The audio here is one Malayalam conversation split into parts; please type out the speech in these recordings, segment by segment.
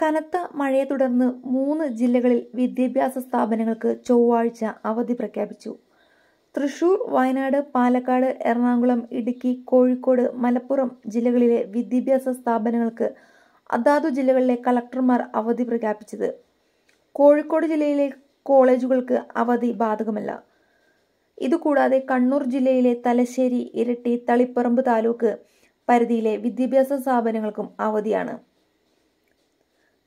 കനത്ത മഴയെ തുടർന്ന് മൂന്ന് ജില്ലകളിൽ വിദ്യാഭ്യാസ സ്ഥാപനങ്ങൾക്ക് ചൊവ്വാഴ്ച അവധി പ്രഖ്യാപിച്ചു തൃശൂർ വയനാട് പാലക്കാട് എറണാകുളം ഇടുക്കി കോഴിക്കോട് മലപ്പുറം ജില്ലകളിലെ വിദ്യാഭ്യാസ സ്ഥാപനങ്ങൾക്ക് അതാതു ജില്ലകളിലെ കളക്ടർമാർ അവധി പ്രഖ്യാപിച്ചത് കോഴിക്കോട് ജില്ലയിലെ കോളേജുകൾക്ക് അവധി ബാധകമല്ല ഇതുകൂടാതെ കണ്ണൂർ ജില്ലയിലെ തലശ്ശേരി ഇരട്ടി തളിപ്പറമ്പ് താലൂക്ക് പരിധിയിലെ വിദ്യാഭ്യാസ സ്ഥാപനങ്ങൾക്കും അവധിയാണ്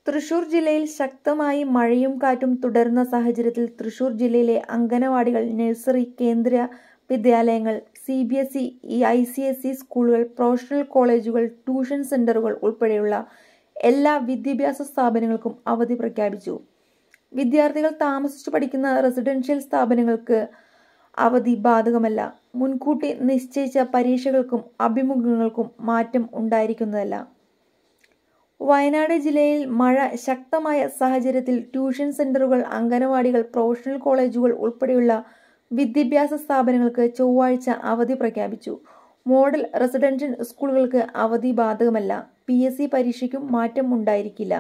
തൃശൂർ ജില്ലയിൽ ശക്തമായി മഴയും കാറ്റും തുടരുന്ന സാഹചര്യത്തിൽ തൃശൂർ ജില്ലയിലെ അംഗനവാടികൾ നഴ്സറി കേന്ദ്ര വിദ്യാലയങ്ങൾ C B S E I C S E സ്കൂളുകൾ പ്രൊഫഷണൽ കോളേജുകൾ ട്യൂഷൻ സെന്ററുകൾ ഉൾപ്പെടെയുള്ള എല്ലാ വിദ്യാഭ്യാസ സ്ഥാപനങ്ങൾക്കും അവധി പ്രഖ്യാപിച്ചു വിദ്യാർത്ഥികൾ താമസിച്ചു പഠിക്കുന്ന റെസിഡൻഷ്യൽ സ്ഥാപനങ്ങൾക്ക് അവധി ബാധകമല്ല മുൻകൂട്ടി നിശ്ചയിച്ച പരീക്ഷകൾക്കും അഭിമുഖങ്ങൾക്കും മാറ്റം ഉണ്ടായിരിക്കുന്നതല്ല വയനാട് ജില്ലയിൽ മഴ ശക്തമായ സാഹചര്യത്തിൽ ട്യൂഷൻ സെന്ററുകൾ അംഗനവാടികൾ പ്രൊഫഷണൽ കോളേജുകൾ ഉൾപ്പെടെയുള്ള വിദ്യാഭ്യാസ സ്ഥാപനങ്ങൾക്ക് ചൊവ്വാഴ്ച അവധി പ്രഖ്യാപിച്ചു മോഡൽ റെസിഡൻഷ്യൽ സ്കൂളുകൾക്ക് അവധി ബാധകമല്ല പി എസ് സി പരീക്ഷയ്ക്കും മാറ്റം ഉണ്ടായിരിക്കില്ല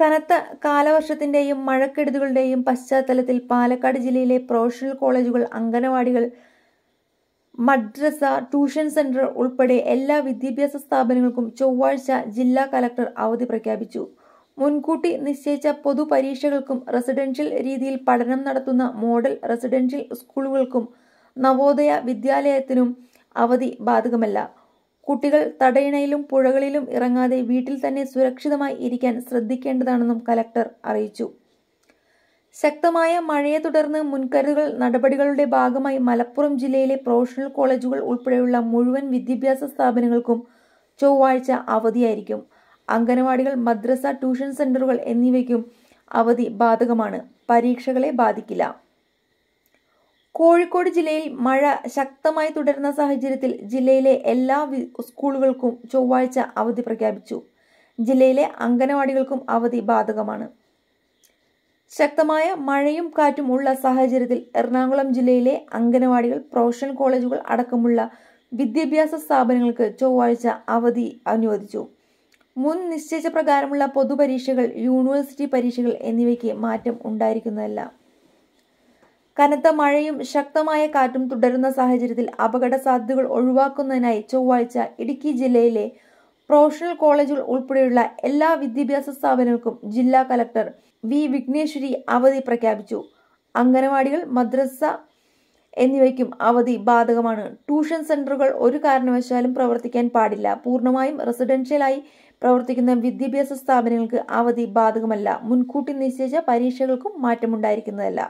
കനത്ത കാലവർഷത്തിന്റെയും മഴക്കെടുതികളുടെയും പശ്ചാത്തലത്തിൽ പാലക്കാട് ജില്ലയിലെ പ്രൊഫഷണൽ കോളേജുകൾ അംഗനവാടികൾ മദ്രസ ട്യൂഷൻ സെന്റർ ഉൾപ്പെടെ എല്ലാ വിദ്യാഭ്യാസ സ്ഥാപനങ്ങൾക്കും ചൊവ്വാഴ്ച ജില്ലാ കലക്ടർ അവധി പ്രഖ്യാപിച്ചു മുൻകൂട്ടി നിശ്ചയിച്ച പൊതുപരീക്ഷകൾക്കും റെസിഡൻഷ്യൽ രീതിയിൽ പഠനം നടത്തുന്ന മോഡൽ റെസിഡൻഷ്യൽ സ്കൂളുകൾക്കും നവോദയ വിദ്യാലയത്തിനും അവധി ബാധകമല്ല കുട്ടികൾ തടയിണയിലും പുഴകളിലും ഇറങ്ങാതെ വീട്ടിൽ തന്നെ സുരക്ഷിതമായി ഇരിക്കാൻ ശ്രദ്ധിക്കേണ്ടതാണെന്നും കലക്ടർ അറിയിച്ചു ശക്തമായ മഴയെ തുടർന്ന് മുൻകരുതൽ നടപടികളുടെ ഭാഗമായി മലപ്പുറം ജില്ലയിലെ പ്രൊഫഷണൽ കോളേജുകൾ ഉൾപ്പെടെയുള്ള മുഴുവൻ വിദ്യാഭ്യാസ സ്ഥാപനങ്ങൾക്കും ചൊവ്വാഴ്ച അവധിയായിരിക്കും അംഗനവാടികൾ മദ്രസ ട്യൂഷൻ സെന്ററുകൾ എന്നിവയ്ക്കും അവധി ബാധകമാണ് പരീക്ഷകളെ ബാധിക്കില്ല കോഴിക്കോട് ജില്ലയിൽ മഴ ശക്തമായി തുടരുന്ന സാഹചര്യത്തിൽ ജില്ലയിലെ എല്ലാ സ്കൂളുകൾക്കും ചൊവ്വാഴ്ച അവധി പ്രഖ്യാപിച്ചു ജില്ലയിലെ അംഗനവാടികൾക്കും അവധി ബാധകമാണ് ശക്തമായ മഴയും കാറ്റും ഉള്ള സാഹചര്യത്തിൽ എറണാകുളം ജില്ലയിലെ അംഗനവാടികൾ പ്രൊഫഷണൽ കോളേജുകൾ അടക്കമുള്ള വിദ്യാഭ്യാസ സ്ഥാപനങ്ങൾക്ക് ചൊവ്വാഴ്ച അവധി അനുവദിച്ചു മുൻ നിശ്ചയിച്ച പ്രകാരമുള്ള പൊതുപരീക്ഷകൾ യൂണിവേഴ്സിറ്റി പരീക്ഷകൾ എന്നിവയ്ക്ക് മാറ്റം ഉണ്ടായിരിക്കുന്നതല്ല കനത്ത മഴയും ശക്തമായ കാറ്റും തുടരുന്ന സാഹചര്യത്തിൽ അപകട സാധ്യതകൾ ഒഴിവാക്കുന്നതിനായി ചൊവ്വാഴ്ച ഇടുക്കി ജില്ലയിലെ പ്രൊഫഷണൽ കോളേജുകൾ ഉൾപ്പെടെയുള്ള എല്ലാ വിദ്യാഭ്യാസ സ്ഥാപനങ്ങൾക്കും ജില്ലാ കലക്ടർ വി വിഘ്നേശ്വരി അവധി പ്രഖ്യാപിച്ചു അംഗനവാടികൾ മദ്രസ എന്നിവയ്ക്കും അവധി ബാധകമാണ് ട്യൂഷൻ സെന്ററുകൾ ഒരു കാരണവശാലും പ്രവർത്തിക്കാൻ പാടില്ല പൂർണ്ണമായും റെസിഡൻഷ്യലായി പ്രവർത്തിക്കുന്ന വിദ്യാഭ്യാസ സ്ഥാപനങ്ങൾക്ക് അവധി ബാധകമല്ല മുൻകൂട്ടി നിശ്ചയിച്ച പരീക്ഷകൾക്കും മാറ്റമുണ്ടായിരിക്കുന്നതല്ല